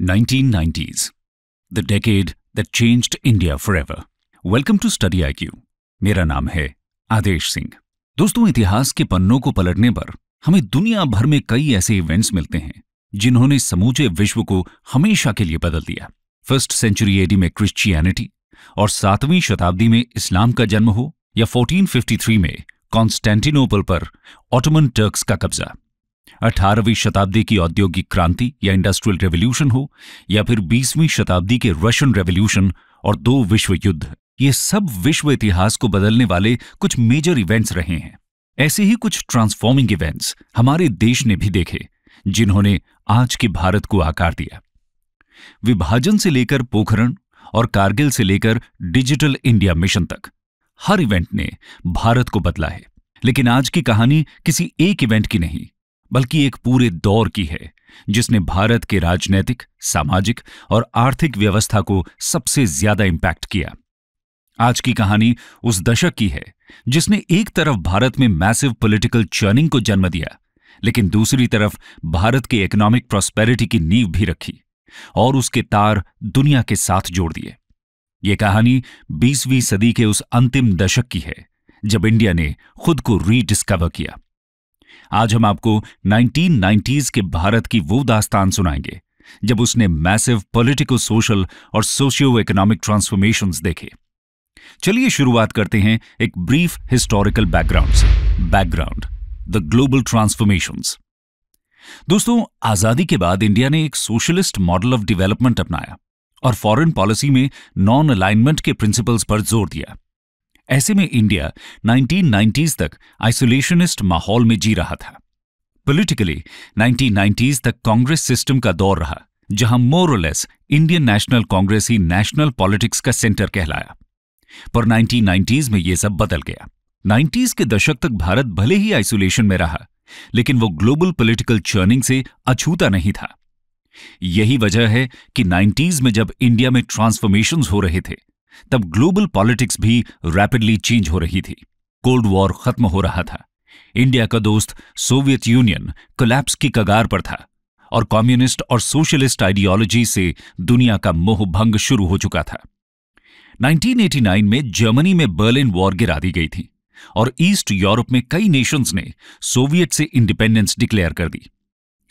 1990s, the decade that changed India forever. Welcome to study I Q मेरा नाम है आदेश सिंह दोस्तों इतिहास के पन्नों को पलटने पर हमें दुनिया भर में कई ऐसे इवेंट्स मिलते हैं जिन्होंने समूचे विश्व को हमेशा के लिए बदल दिया फर्स्ट सेंचुरी एडी में क्रिश्चियनिटी और सातवीं शताब्दी में इस्लाम का जन्म हो या 1453 में कॉन्स्टेंटिनोपल पर ऑटोमन टर्क्स का कब्जा अठारहवीं शताब्दी की औद्योगिक क्रांति या इंडस्ट्रियल रेवोल्यूशन हो या फिर बीसवीं शताब्दी के रशियन रेवोल्यूशन और दो विश्व युद्ध ये सब विश्व इतिहास को बदलने वाले कुछ मेजर इवेंट्स रहे हैं ऐसे ही कुछ ट्रांसफॉर्मिंग इवेंट्स हमारे देश ने भी देखे जिन्होंने आज के भारत को आकार दिया विभाजन से लेकर पोखरण और कारगिल से लेकर डिजिटल इंडिया मिशन तक हर इवेंट ने भारत को बदला है लेकिन आज की कहानी किसी एक इवेंट की नहीं बल्कि एक पूरे दौर की है जिसने भारत के राजनैतिक सामाजिक और आर्थिक व्यवस्था को सबसे ज्यादा इम्पैक्ट किया आज की कहानी उस दशक की है जिसने एक तरफ भारत में मैसिव पॉलिटिकल चर्निंग को जन्म दिया लेकिन दूसरी तरफ भारत के इकोनॉमिक प्रॉस्पेरिटी की नींव भी रखी और उसके तार दुनिया के साथ जोड़ दिए ये कहानी 20वीं सदी के उस अंतिम दशक की है जब इंडिया ने खुद को रीडिस्कवर किया आज हम आपको 1990s के भारत की वो दास्तान सुनाएंगे जब उसने मैसिव पॉलिटिकल सोशल और सोशियो इकोनॉमिक ट्रांसफॉर्मेशंस देखे चलिए शुरुआत करते हैं एक ब्रीफ हिस्टोरिकल बैकग्राउंड से बैकग्राउंड द ग्लोबल ट्रांसफॉर्मेशंस दोस्तों आजादी के बाद इंडिया ने एक सोशलिस्ट मॉडल ऑफ डेवलपमेंट अपनाया और फॉरेन पॉलिसी में नॉन अलाइनमेंट के प्रिंसिपल्स पर जोर दिया ऐसे में इंडिया 1990s तक आइसोलेशनिस्ट माहौल में जी रहा था पॉलिटिकली 1990s तक कांग्रेस सिस्टम का दौर रहा जहां मोरलेस इंडियन नेशनल कांग्रेस ही नेशनल पॉलिटिक्स का सेंटर कहलाया पर 1990s में यह सब बदल गया 90s के दशक तक भारत भले ही आइसोलेशन में रहा लेकिन वो ग्लोबल पॉलिटिकल चर्निंग से अछूता नहीं था यही वजह है कि 90s में जब इंडिया में ट्रांसफॉर्मेशंस हो रहे थे तब ग्लोबल पॉलिटिक्स भी रैपिडली चेंज हो रही थी कोल्ड वॉर खत्म हो रहा था इंडिया का दोस्त सोवियत यूनियन कोलैप्स की कगार पर था और कम्युनिस्ट और सोशलिस्ट आइडियोलॉजी से दुनिया का मोह भंग शुरू हो चुका था 1989 में जर्मनी में बर्लिन वॉर गिरा दी गई थी और ईस्ट यूरोप में कई नेशंस ने सोवियत से इंडिपेंडेंस डिक्लेयर कर दी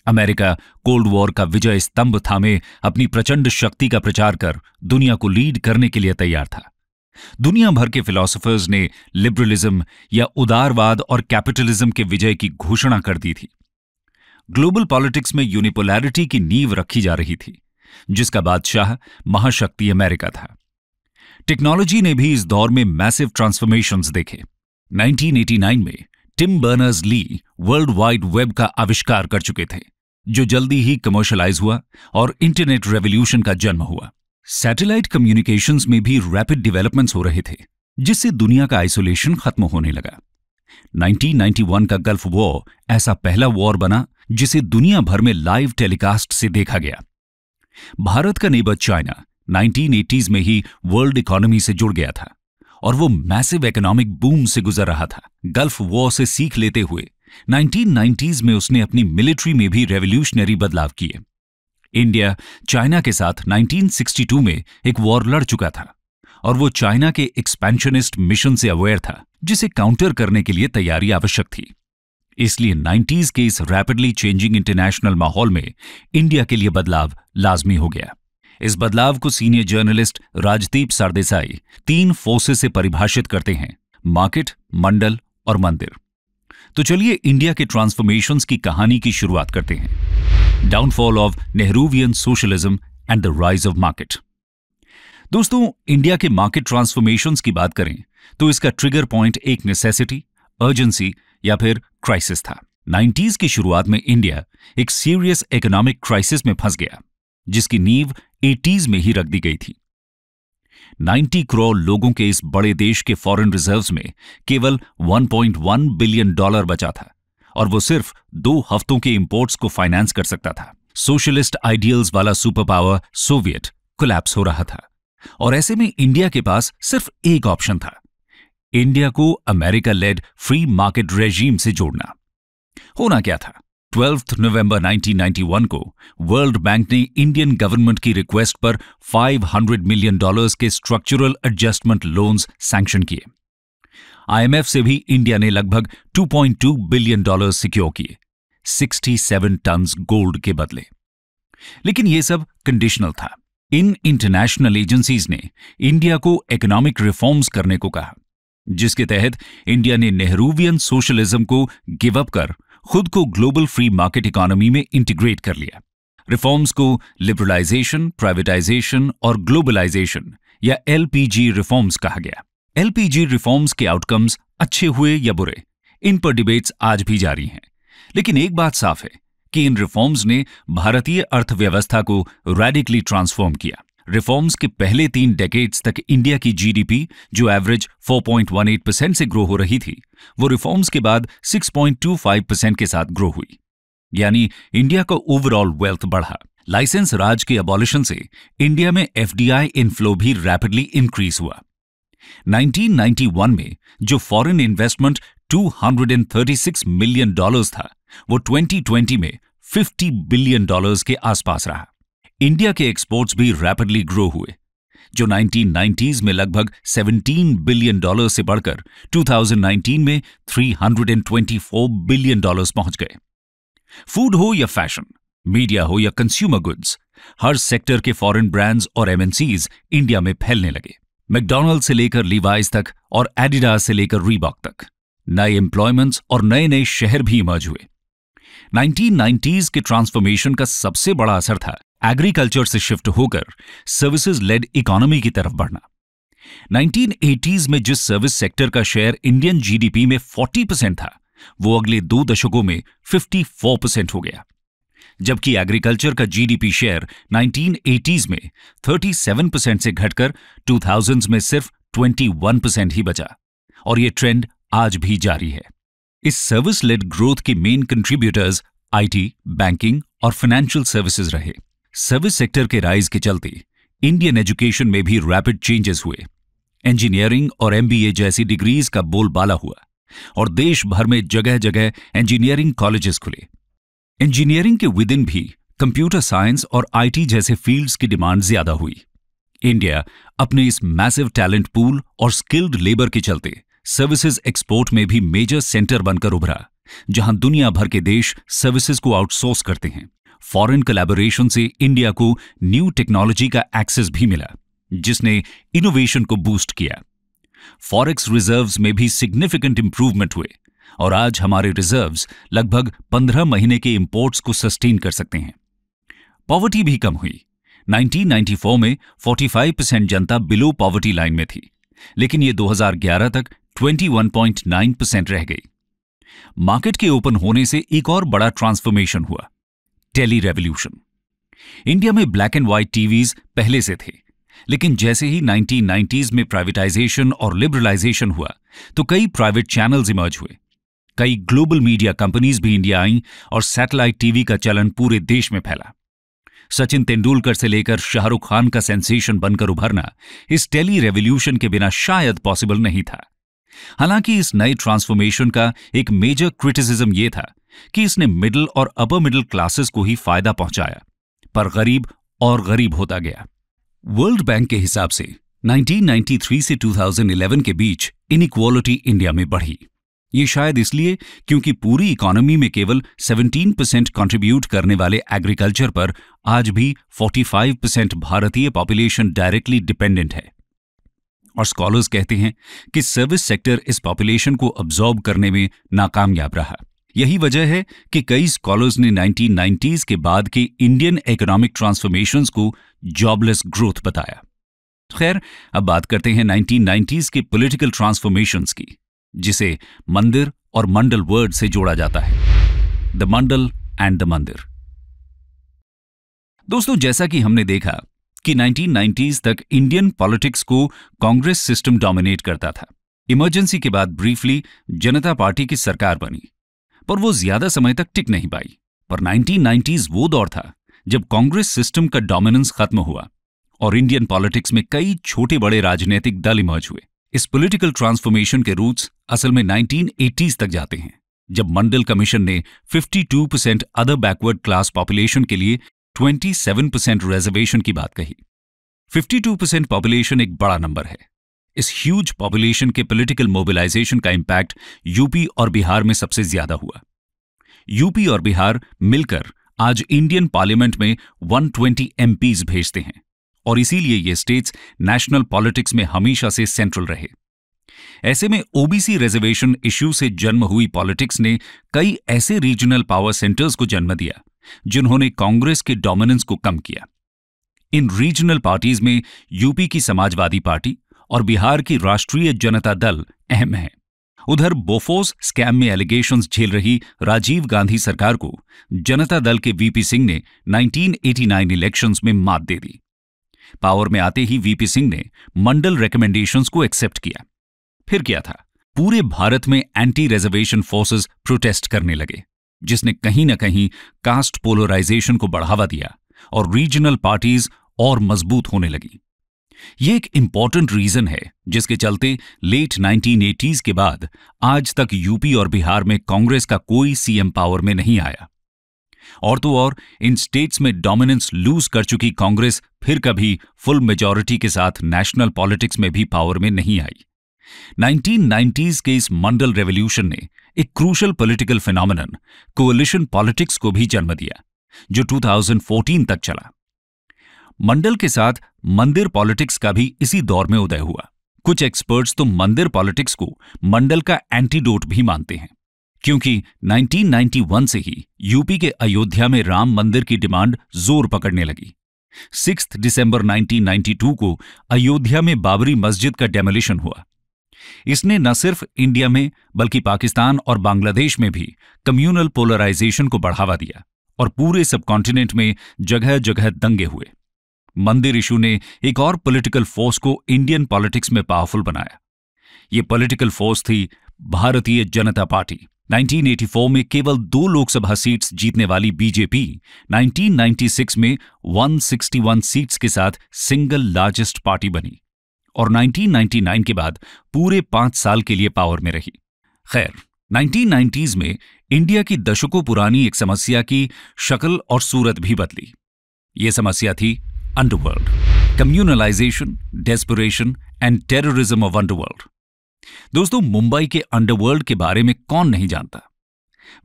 अमेरिका कोल्ड वॉर का विजय स्तंभ थामे अपनी प्रचंड शक्ति का प्रचार कर दुनिया को लीड करने के लिए तैयार था दुनिया भर के फिलोसोफर्स ने लिबरलिज्म या उदारवाद और कैपिटलिज्म के विजय की घोषणा कर दी थी ग्लोबल पॉलिटिक्स में यूनिपोलैरिटी की नींव रखी जा रही थी जिसका बादशाह महाशक्ति अमेरिका था टेक्नोलॉजी ने भी इस दौर में मैसिव ट्रांसफॉर्मेशंस देखे 1989 में Tim Berners Lee World Wide Web का आविष्कार कर चुके थे जो जल्दी ही कमर्शलाइज हुआ और इंटरनेट रेवोल्यूशन का जन्म हुआ सैटेलाइट कम्युनिकेशंस में भी रैपिड डेवलपमेंट्स हो रहे थे जिससे दुनिया का आइसोलेशन खत्म होने लगा 1991 का गल्फ वॉर ऐसा पहला वॉर बना जिसे दुनिया भर में लाइव टेलीकास्ट से देखा गया भारत का नेबर चाइना नाइनटीन में ही वर्ल्ड इकोनॉमी से जुड़ गया था और वो मैसिव इकोनॉमिक बूम से गुजर रहा था गल्फ वॉर से सीख लेते हुए 1990s में उसने अपनी मिलिट्री में भी रेवोल्यूशनरी बदलाव किए इंडिया चाइना के साथ 1962 में एक वॉर लड़ चुका था और वो चाइना के एक्सपेंशनिस्ट मिशन से अवेयर था जिसे काउंटर करने के लिए तैयारी आवश्यक थी इसलिए 90s के इस रैपिडली चेंजिंग इंटरनेशनल माहौल में इंडिया के लिए बदलाव लाजमी हो गया इस बदलाव को सीनियर जर्नलिस्ट राजदीप सरदेसाई तीन फोर्सेस से परिभाषित करते हैं मार्केट मंडल और मंदिर तो चलिए इंडिया के ट्रांसफॉर्मेशन की कहानी की शुरुआत करते हैं downfall of Nehruvian socialism and the rise of market दोस्तों इंडिया के मार्केट ट्रांसफॉर्मेशन की बात करें तो इसका ट्रिगर पॉइंट एक नेसेसिटी अर्जेंसी या फिर क्राइसिस था नाइन्टीज की शुरुआत में इंडिया एक सीरियस इकोनॉमिक क्राइसिस में फंस गया जिसकी नींव एटीज में ही रख दी गई थी 90 करोड़ लोगों के इस बड़े देश के फॉरेन रिजर्व्स में केवल 1.1 बिलियन डॉलर बचा था और वो सिर्फ दो हफ्तों के इंपोर्ट्स को फाइनेंस कर सकता था सोशलिस्ट आइडियल्स वाला सुपर पावर सोवियत कोलैप्स हो रहा था और ऐसे में इंडिया के पास सिर्फ एक ऑप्शन था इंडिया को America led free market regime से जोड़ना होना क्या था ट्वेल्थ नवंबर 1991 को वर्ल्ड बैंक ने इंडियन गवर्नमेंट की रिक्वेस्ट पर 500 मिलियन डॉलर्स के स्ट्रक्चरल एडजस्टमेंट लोन्स सैंक्शन किए आईएमएफ से भी इंडिया ने लगभग 2.2 बिलियन डॉलर सिक्योर किए 67 टन गोल्ड के बदले लेकिन यह सब कंडीशनल था इन इंटरनेशनल एजेंसीज ने इंडिया को इकोनॉमिक रिफॉर्म्स करने को कहा जिसके तहत इंडिया ने नेहरूवियन सोशलिज्म को गिव अप कर खुद को ग्लोबल फ्री मार्केट इकोनॉमी में इंटीग्रेट कर लिया रिफॉर्म्स को लिबरलाइजेशन प्राइवेटाइजेशन और ग्लोबलाइजेशन या एलपीजी रिफॉर्म्स कहा गया एलपीजी रिफॉर्म्स के आउटकम्स अच्छे हुए या बुरे इन पर डिबेट्स आज भी जारी हैं लेकिन एक बात साफ है कि इन रिफॉर्म्स ने भारतीय अर्थव्यवस्था को रैडिकली ट्रांसफॉर्म किया रिफॉर्म्स के पहले तीन डेकेड्स तक इंडिया की जीडीपी जो एवरेज 4.18 परसेंट से ग्रो हो रही थी वो रिफॉर्म्स के बाद 6.25 परसेंट के साथ ग्रो हुई यानी इंडिया का ओवरऑल वेल्थ बढ़ा लाइसेंस राज के अबॉलिशन से इंडिया में एफडीआई इनफ्लो भी रैपिडली इंक्रीज हुआ 1991 में जो फॉरेन इन्वेस्टमेंट 236 मिलियन डॉलर्स था वो 2020 में 50 बिलियन डॉलर्स के आसपास रहा इंडिया के एक्सपोर्ट्स भी रैपिडली ग्रो हुए जो 1990s में लगभग 17 बिलियन डॉलर से बढ़कर 2019 में 324 बिलियन डॉलर्स पहुंच गए फूड हो या फैशन मीडिया हो या कंज्यूमर गुड्स हर सेक्टर के फॉरेन ब्रांड्स और एमएनसीज इंडिया में फैलने लगे मैकडोनल्ड से लेकर लिवाइस तक और एडिडा से लेकर रीबॉक तक नए एम्प्लॉयमेंट्स और नए नए शहर भी इमर्ज हुए 1990s के ट्रांसफॉर्मेशन का सबसे बड़ा असर था एग्रीकल्चर से शिफ्ट होकर सर्विसेज लेड इकोनॉमी की तरफ बढ़ना 1980s में जिस सर्विस सेक्टर का शेयर इंडियन जीडीपी में 40 परसेंट था वो अगले दो दशकों में 54 परसेंट हो गया जबकि एग्रीकल्चर का जीडीपी शेयर 1980s में 37 परसेंट से घटकर 2000s में सिर्फ 21 परसेंट ही बचा और ये ट्रेंड आज भी जारी है इस सर्विस लेड ग्रोथ के मेन कंट्रीब्यूटर्स आईटी, बैंकिंग और फाइनेंशियल सर्विसेज रहे सर्विस सेक्टर के राइज के चलते इंडियन एजुकेशन में भी रैपिड चेंजेस हुए इंजीनियरिंग और एमबीए जैसी डिग्रीज का बोलबाला हुआ और देश भर में जगह जगह इंजीनियरिंग कॉलेजेस खुले इंजीनियरिंग के विदिन भी कंप्यूटर साइंस और आईटी जैसे फील्ड्स की डिमांड ज्यादा हुई इंडिया अपने इस मैसिव टैलेंट पूल और स्किल्ड लेबर के चलते सर्विसेज एक्सपोर्ट में भी मेजर सेंटर बनकर उभरा जहां दुनिया भर के देश सर्विसेज को आउटसोर्स करते हैं फॉरेन कलेबोरेशन से इंडिया को न्यू टेक्नोलॉजी का एक्सेस भी मिला जिसने इनोवेशन को बूस्ट किया फॉरेक्स रिजर्व्स में भी सिग्निफिकेंट इंप्रूवमेंट हुए और आज हमारे रिजर्व्स लगभग 15 महीने के इंपोर्ट्स को सस्टेन कर सकते हैं पॉवर्टी भी कम हुई 1994 में 45 परसेंट जनता बिलो पॉवर्टी लाइन में थी लेकिन ये 2011 तक 21.9 परसेंट रह गई मार्केट के ओपन होने से एक और बड़ा ट्रांसफॉर्मेशन हुआ टेली रेवोल्यूशन इंडिया में ब्लैक एंड व्हाइट टीवीज पहले से थे लेकिन जैसे ही 1990s में प्राइवेटाइजेशन और लिबरलाइजेशन हुआ तो कई प्राइवेट चैनल्स इमर्ज हुए कई ग्लोबल मीडिया कंपनीज भी इंडिया आईं और सैटेलाइट टीवी का चलन पूरे देश में फैला सचिन तेंदुलकर से लेकर शाहरुख खान का सेंसेशन बनकर उभरना इस टेली रेवोल्यूशन के बिना शायद पॉसिबल नहीं था हालांकि इस नए ट्रांसफॉर्मेशन का एक मेजर क्रिटिसिज्म यह था कि इसने मिडिल और अपर मिडिल क्लासेस को ही फायदा पहुंचाया पर गरीब और गरीब होता गया वर्ल्ड बैंक के हिसाब से 1993 से 2011 के बीच इनइक्वालिटी इंडिया में बढ़ी ये शायद इसलिए क्योंकि पूरी इकोनॉमी में केवल 17 परसेंट कॉन्ट्रीब्यूट करने वाले एग्रीकल्चर पर आज भी 45 परसेंट भारतीय पॉपुलेशन डायरेक्टली डिपेंडेंट है और स्कॉलर्स कहते हैं कि सर्विस सेक्टर इस पॉपुलेशन को अब्जॉर्ब करने में नाकामयाब रहा यही वजह है कि कई स्कॉलर्स ने 1990s के बाद के इंडियन इकोनॉमिक ट्रांसफॉर्मेशन को जॉबलेस ग्रोथ बताया खैर अब बात करते हैं 1990s के पॉलिटिकल ट्रांसफॉर्मेशंस की जिसे मंदिर और मंडल वर्ड से जोड़ा जाता है द मंडल एंड द मंदिर दोस्तों जैसा कि हमने देखा कि 1990s तक इंडियन पॉलिटिक्स को कांग्रेस सिस्टम डोमिनेट करता था इमरजेंसी के बाद ब्रीफली जनता पार्टी की सरकार बनी पर वो ज्यादा समय तक टिक नहीं पाई पर नाइनटीन वो दौर था जब कांग्रेस सिस्टम का डोमिनेंस खत्म हुआ और इंडियन पॉलिटिक्स में कई छोटे बड़े राजनीतिक दल इमर्ज हुए इस पॉलिटिकल ट्रांसफॉर्मेशन के रूट्स असल में 1980s तक जाते हैं जब मंडल कमीशन ने 52 percent other backward class population के लिए 27 परसेंट रिजर्वेशन की बात कही 52 परसेंट पॉपुलेशन एक बड़ा नंबर है इस ह्यूज पॉपुलेशन के पॉलिटिकल मोबिलाइजेशन का इंपैक्ट यूपी और बिहार में सबसे ज्यादा हुआ यूपी और बिहार मिलकर आज इंडियन पार्लियामेंट में 120 ट्वेंटी भेजते हैं और इसीलिए ये स्टेट्स नेशनल पॉलिटिक्स में हमेशा से सेंट्रल रहे ऐसे में ओबीसी रिजर्वेशन इश्यू से जन्म हुई पॉलिटिक्स ने कई ऐसे रीजनल पावर सेंटर्स को जन्म दिया जिन्होंने कांग्रेस के डोमिनेंस को कम किया इन रीजनल पार्टीज में यूपी की समाजवादी पार्टी और बिहार की राष्ट्रीय जनता दल अहम है उधर बोफोस स्कैम में एलिगेशंस झेल रही राजीव गांधी सरकार को जनता दल के वीपी सिंह ने 1989 इलेक्शंस में मात दे दी पावर में आते ही वीपी सिंह ने मंडल रिकमेंडेशंस को एक्सेप्ट किया फिर क्या था पूरे भारत में एंटी रिजर्वेशन फोर्सेस प्रोटेस्ट करने लगे जिसने कहीं ना कहीं कास्ट पोलराइजेशन को बढ़ावा दिया और रीजनल पार्टीज और मजबूत होने लगी ये एक इंपॉर्टेंट रीजन है जिसके चलते लेट नाइनटीन के बाद आज तक यूपी और बिहार में कांग्रेस का कोई सीएम पावर में नहीं आया और तो और इन स्टेट्स में डोमिनेंस लूज कर चुकी कांग्रेस फिर कभी फुल मेजॉरिटी के साथ नेशनल पॉलिटिक्स में भी पावर में नहीं आई 1990s के इस मंडल रेवोल्यूशन ने एक crucial political phenomenon coalition politics को भी जन्म दिया जो 2014 तक चला मंडल के साथ मंदिर पॉलिटिक्स का भी इसी दौर में उदय हुआ कुछ एक्सपर्ट्स तो मंदिर पॉलिटिक्स को मंडल का एंटीडोट भी मानते हैं क्योंकि 1991 से ही यूपी के अयोध्या में राम मंदिर की डिमांड जोर पकड़ने लगी सिक्स दिसंबर 1992 को अयोध्या में बाबरी मस्जिद का डेमोलिशन हुआ इसने न सिर्फ इंडिया में बल्कि पाकिस्तान और बांग्लादेश में भी कम्युनल पोलराइजेशन को बढ़ावा दिया और पूरे सब कॉन्टिनेंट में जगह जगह दंगे हुए मंदिर इशू ने एक और पॉलिटिकल फोर्स को इंडियन पॉलिटिक्स में पावरफुल बनाया ये पॉलिटिकल फोर्स थी भारतीय जनता पार्टी 1984 में केवल दो लोकसभा सीट्स जीतने वाली बीजेपी 1996 में 161 सीट्स के साथ सिंगल लार्जेस्ट पार्टी बनी और 1999 के बाद पूरे पांच साल के लिए पावर में रही खैर 1990s में इंडिया की दशकों पुरानी एक समस्या की शक्ल और सूरत भी बदली ये समस्या थी underworld, communalisation desperation and terrorism of underworld दोस्तों मुंबई के अंडरवर्ल्ड के बारे में कौन नहीं जानता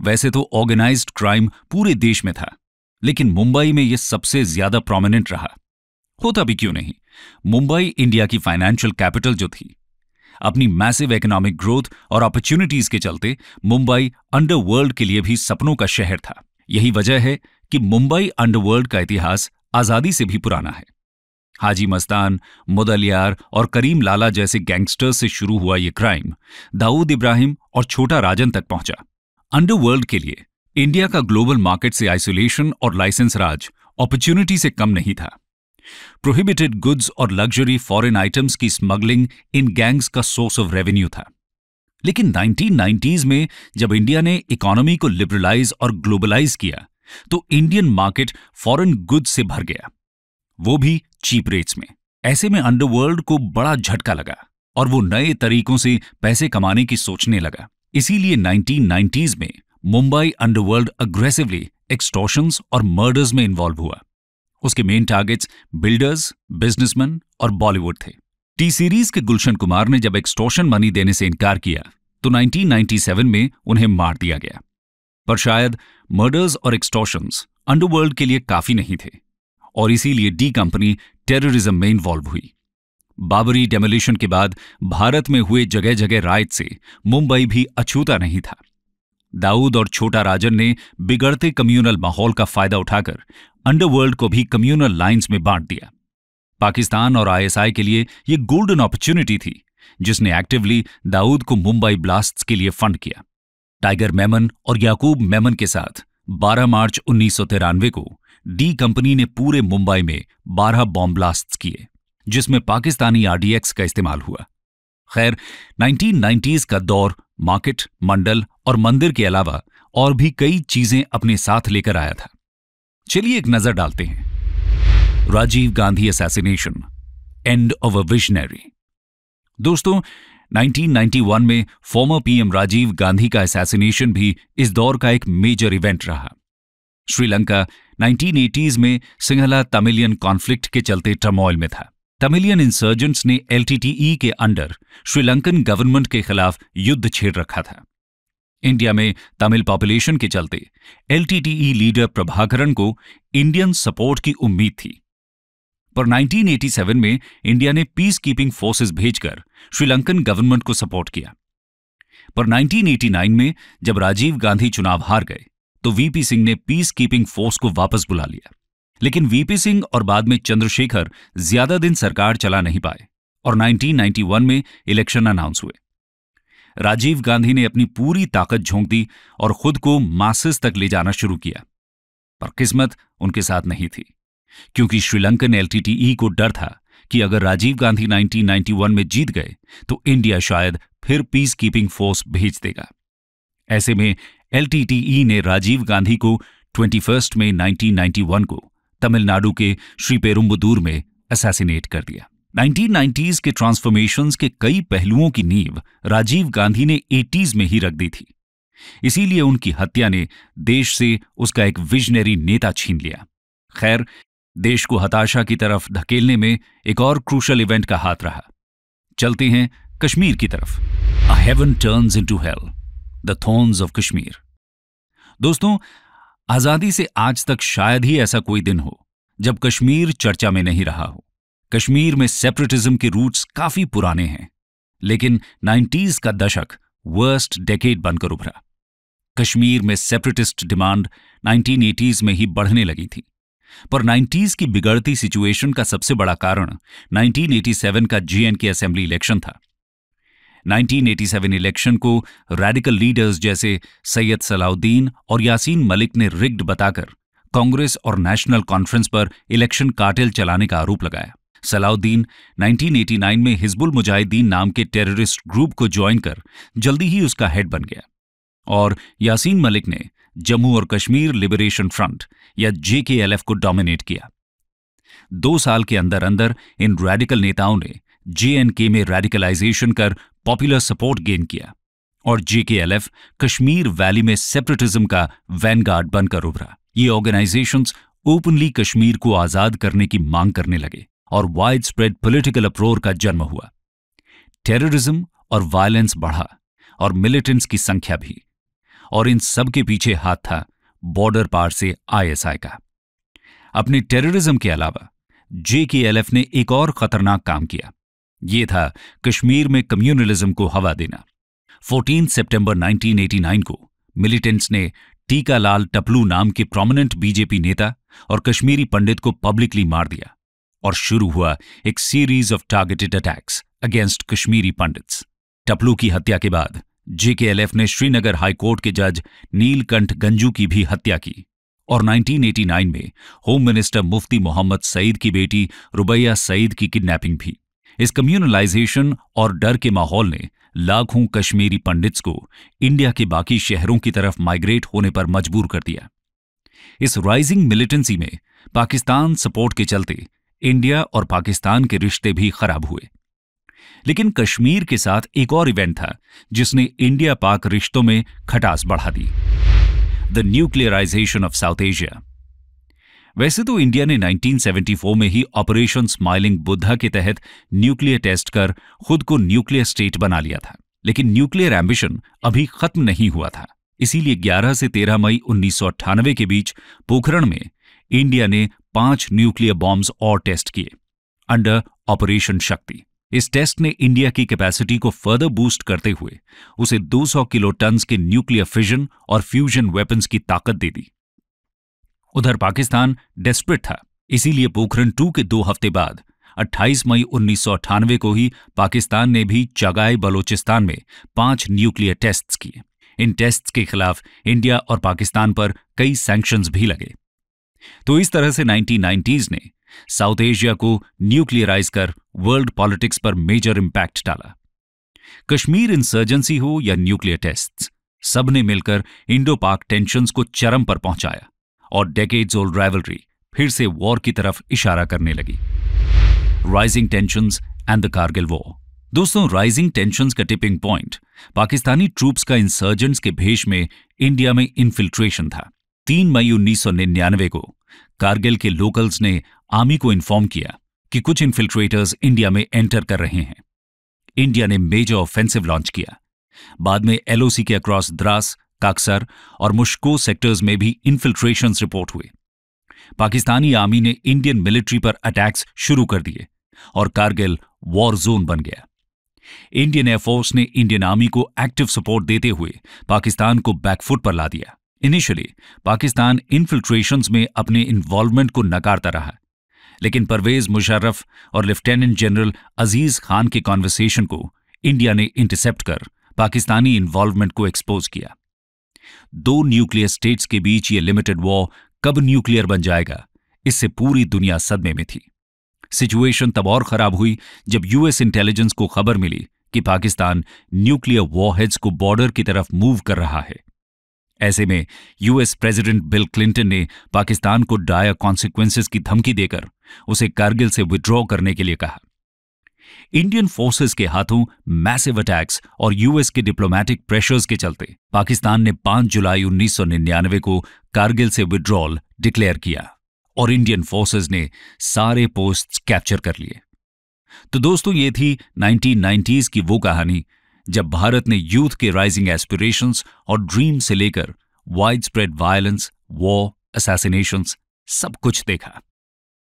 वैसे तो ऑर्गेनाइज्ड क्राइम पूरे देश में था लेकिन मुंबई में यह सबसे ज्यादा प्रोमिनेंट रहा होता भी क्यों नहीं मुंबई इंडिया की फाइनेंशियल कैपिटल जो थी अपनी मैसिव इकोनॉमिक ग्रोथ और अपॉर्चुनिटीज के चलते मुंबई अंडरवर्ल्ड के लिए भी सपनों का शहर था यही वजह है कि मुंबई अंडरवर्ल्ड का इतिहास आजादी से भी पुराना है हाजी मस्तान मुदलियार और करीम लाला जैसे गैंगस्टर्स से शुरू हुआ ये क्राइम दाऊद इब्राहिम और छोटा राजन तक पहुंचा अंडरवर्ल्ड के लिए इंडिया का ग्लोबल मार्केट से आइसोलेशन और लाइसेंस राज अपॉर्चुनिटी से कम नहीं था प्रोहिबिटेड गुड्स और लग्जरी फॉरेन आइटम्स की स्मगलिंग इन गैंग्स का सोर्स ऑफ रेवेन्यू था लेकिन 1990s में जब इंडिया ने इकोनॉमी को लिबरलाइज और ग्लोबलाइज किया तो इंडियन मार्केट फॉरेन गुड्स से भर गया वो भी चीप रेट्स में ऐसे में अंडरवर्ल्ड को बड़ा झटका लगा और वो नए तरीकों से पैसे कमाने की सोचने लगा इसीलिए 1990s में मुंबई अंडरवर्ल्ड अग्रेसिवली एक्सटॉर्शंस और मर्डर्स में इन्वॉल्व हुआ उसके मेन टारगेट्स बिल्डर्स बिजनेसमैन और बॉलीवुड थे टी सीरीज के गुलशन कुमार ने जब एक्सटॉशन मनी देने से इनकार किया तो 1997 में उन्हें मार दिया गया पर शायद मर्डर्स और एक्सटॉशंस अंडरवर्ल्ड के लिए काफी नहीं थे और इसीलिए डी कंपनी टेररिज्म में इन्वॉल्व हुई बाबरी डेमोलिशन के बाद भारत में हुए जगह जगह राइट से मुंबई भी अछूता नहीं था दाऊद और छोटा राजन ने बिगड़ते कम्युनल माहौल का फायदा उठाकर अंडरवर्ल्ड को भी कम्युनल लाइंस में बांट दिया पाकिस्तान और आईएसआई के लिए यह गोल्डन अपॉर्चुनिटी थी जिसने एक्टिवली दाऊद को मुंबई ब्लास्ट्स के लिए फंड किया टाइगर मेमन और याकूब मेमन के साथ 12 मार्च उन्नीस को डी कंपनी ने पूरे मुंबई में 12 बॉम्ब ब्लास्ट किए जिसमें पाकिस्तानी आरडीएक्स का इस्तेमाल हुआ खैर नाइनटीन का दौर मार्केट मंडल और मंदिर के अलावा और भी कई चीजें अपने साथ लेकर आया था चलिए एक नजर डालते हैं Rajiv Gandhi assassination end of a visionary दोस्तों 1991 में फॉर्मर पीएम राजीव गांधी का असैसिनेशन भी इस दौर का एक मेजर इवेंट रहा श्रीलंका 1980s में सिंहला तमिलियन कॉन्फ्लिक्ट के चलते टर्मोइल में था तमिलियन इंसर्जेंट्स ने एलटीटीई e के अंडर श्रीलंकन गवर्नमेंट के खिलाफ युद्ध छेड़ रखा था इंडिया में तमिल पॉपुलेशन के चलते एलटीटीई लीडर प्रभाकरण को इंडियन सपोर्ट की उम्मीद थी पर 1987 में इंडिया ने पीस कीपिंग फोर्सेस भेजकर श्रीलंकन गवर्नमेंट को सपोर्ट किया पर 1989 में जब राजीव गांधी चुनाव हार गए तो वीपी सिंह ने पीस कीपिंग फोर्स को वापस बुला लिया लेकिन वीपी सिंह और बाद में चंद्रशेखर ज्यादा दिन सरकार चला नहीं पाए और 1991 में इलेक्शन अनाउंस हुए राजीव गांधी ने अपनी पूरी ताकत झोंक दी और खुद को मासिस तक ले जाना शुरू किया पर किस्मत उनके साथ नहीं थी क्योंकि श्रीलंकन एलटीटीई को डर था कि अगर राजीव गांधी 1991 में जीत गए तो इंडिया शायद फिर पीस कीपिंग फोर्स भेज देगा ऐसे में एलटीटीई ने राजीव गांधी को फर्स्ट में 1991 को तमिलनाडु के श्रीपेरुम्बदूर में असैसिनेट कर दिया नाइनटीन के ट्रांसफॉर्मेशंस के कई पहलुओं की नींव राजीव गांधी ने एटीज में ही रख दी थी इसीलिए उनकी हत्या ने देश से उसका एक विजनरी नेता छीन लिया खैर देश को हताशा की तरफ धकेलने में एक और क्रूशल इवेंट का हाथ रहा चलते हैं कश्मीर की तरफ a heaven turns into hell the thrones of Kashmir दोस्तों आजादी से आज तक शायद ही ऐसा कोई दिन हो जब कश्मीर चर्चा में नहीं रहा हो कश्मीर में सेपरेटिज्म के रूट्स काफी पुराने हैं लेकिन नाइन्टीज का दशक वर्स्ट डेकेड बनकर उभरा कश्मीर में सेपरेटिस्ट डिमांड 1980s में ही बढ़ने लगी थी पर 90s की बिगड़ती सिचुएशन का सबसे बड़ा कारण 1987 का जीएन के असेंबली इलेक्शन था 1987 इलेक्शन को रेडिकल लीडर्स जैसे सैयद सलाउद्दीन और यासीन मलिक ने रिग्ड बताकर कांग्रेस और नेशनल कॉन्फ्रेंस पर इलेक्शन काटिल चलाने का आरोप लगाया सलाउद्दीन 1989 में हिजबुल मुजाहिदीन नाम के टेररिस्ट ग्रुप को ज्वाइन कर जल्दी ही उसका हेड बन गया और यासीन मलिक ने जम्मू और कश्मीर लिबरेशन फ्रंट या जेकेएलएफ को डोमिनेट किया दो साल के अंदर अंदर इन रैडिकल नेताओं ने जेएनके में रेडिकलाइजेशन कर पॉपुलर सपोर्ट गेन किया और जेकेएलएफ कश्मीर वैली में सेपरेटिज्म का वैनगार्ड बनकर उभरा ये ऑर्गेनाइजेशंस ओपनली कश्मीर को आजाद करने की मांग करने लगे और वाइड स्प्रेड पोलिटिकल अप्रोर का जन्म हुआ टेररिज्म और वायलेंस बढ़ा और मिलिटेंट्स की संख्या भी और इन सब के पीछे हाथ था बॉर्डर पार से आईएसआई का अपने टेररिज्म के अलावा जेकेएलएफ ने एक और खतरनाक काम किया यह था कश्मीर में कम्युनलिज्म को हवा देना 14 सितंबर 1989 को मिलिटेंट्स ने टीका लाल टपलू नाम के प्रोमिनेंट बीजेपी नेता और कश्मीरी पंडित को पब्लिकली मार दिया और शुरू हुआ एक series of targeted attacks against Kashmiri Pandits Taploo की हत्या के बाद जेकेएलएफ ने श्रीनगर हाईकोर्ट के जज नीलकंठ गंजू की भी हत्या की और 1989 में होम मिनिस्टर मुफ्ती मोहम्मद सईद की बेटी रुबैया सईद की किडनैपिंग भी इस कम्युनलाइजेशन और डर के माहौल ने लाखों कश्मीरी पंडित्स को इंडिया के बाकी शहरों की तरफ माइग्रेट होने पर मजबूर कर दिया इस राइजिंग मिलिटेंसी में पाकिस्तान सपोर्ट के चलते इंडिया और पाकिस्तान के रिश्ते भी खराब हुए लेकिन कश्मीर के साथ एक और इवेंट था जिसने इंडिया पाक रिश्तों में खटास बढ़ा दी the nuclearisation of South Asia वैसे तो इंडिया ने 1974 में ही ऑपरेशन स्माइलिंग बुद्धा के तहत न्यूक्लियर टेस्ट कर खुद को न्यूक्लियर स्टेट बना लिया था लेकिन न्यूक्लियर एम्बिशन अभी खत्म नहीं हुआ था इसीलिए 11 से 13 मई उन्नीस के बीच पोखरण में इंडिया ने पांच न्यूक्लियर बॉम्ब्स और टेस्ट किए अंडर ऑपरेशन शक्ति इस टेस्ट ने इंडिया की कैपेसिटी को फर्दर बूस्ट करते हुए उसे 200 किलो टन के न्यूक्लियर फिजन और फ्यूजन वेपन्स की ताकत दे दी उधर पाकिस्तान डेस्परेट था इसीलिए पोखरण टू के दो हफ्ते बाद 28 मई उन्नीस को ही पाकिस्तान ने भी चगाए बलोचिस्तान में पांच न्यूक्लियर टेस्ट किए इन टेस्ट के खिलाफ इंडिया और पाकिस्तान पर कई सैंक्शन भी लगे तो इस तरह से नाइनटीन ने साउथ एशिया को न्यूक्लियराइज कर वर्ल्ड पॉलिटिक्स पर मेजर इंपैक्ट डाला कश्मीर इंसर्जेंसी हो या न्यूक्लियर टेस्ट सबने मिलकर इंडो पाक टेंशन को चरम पर पहुंचाया और डेकेड्स ओल्ड राइवलरी फिर से वॉर की तरफ इशारा करने लगी rising tension and the Kargil war दोस्तों राइजिंग टेंशन का टिपिंग पॉइंट पाकिस्तानी ट्रूप्स का इंसर्जेंट्स के भेष में इंडिया में इन्फिल्ट्रेशन था तीन मई 1999 को कारगिल के लोकल्स ने आर्मी को इन्फॉर्म किया कि कुछ इन्फिल्ट्रेटर्स इंडिया में एंटर कर रहे हैं इंडिया ने मेजर ऑफेंसिव लॉन्च किया बाद में एलओसी के अक्रॉस द्रास काक्सर और मुश्को सेक्टर्स में भी इन्फिल्ट्रेशन रिपोर्ट हुए पाकिस्तानी आर्मी ने इंडियन मिलिट्री पर अटैक्स शुरू कर दिए और कारगिल वॉर जोन बन गया इंडियन एयरफोर्स ने इंडियन आर्मी को एक्टिव सपोर्ट देते हुए पाकिस्तान को बैकफुट पर ला दिया इनिशियली पाकिस्तान इन्फिल्ट्रेशन में अपने इन्वॉल्वमेंट को नकारता रहा लेकिन परवेज मुशर्रफ और लेफ्टिनेंट जनरल अजीज खान की कॉन्वर्सेशन को इंडिया ने इंटरसेप्ट कर पाकिस्तानी इन्वॉल्वमेंट को एक्सपोज किया दो न्यूक्लियर स्टेट्स के बीच ये लिमिटेड वॉर कब न्यूक्लियर बन जाएगा इससे पूरी दुनिया सदमे में थी सिचुएशन तब और खराब हुई जब यूएस इंटेलिजेंस को खबर मिली कि पाकिस्तान न्यूक्लियर वॉरहेड्स को बॉर्डर की तरफ मूव कर रहा है ऐसे में यूएस प्रेसिडेंट बिल क्लिंटन ने पाकिस्तान को डायर कॉन्सिक्वेंसेस की धमकी देकर उसे कारगिल से विड्रॉ करने के लिए कहा इंडियन फोर्सेस के हाथों मैसिव अटैक्स और यूएस के डिप्लोमेटिक प्रेशर्स के चलते पाकिस्तान ने 5 जुलाई 1999 को कारगिल से विड्रॉल डिक्लेयर किया और इंडियन फोर्सेस ने सारे पोस्ट कैप्चर कर लिए तो दोस्तों ये थी नाइनटीन की वो कहानी जब भारत ने यूथ के राइजिंग एस्पिरेशंस और ड्रीम से लेकर widespread violence war assassinations सब कुछ देखा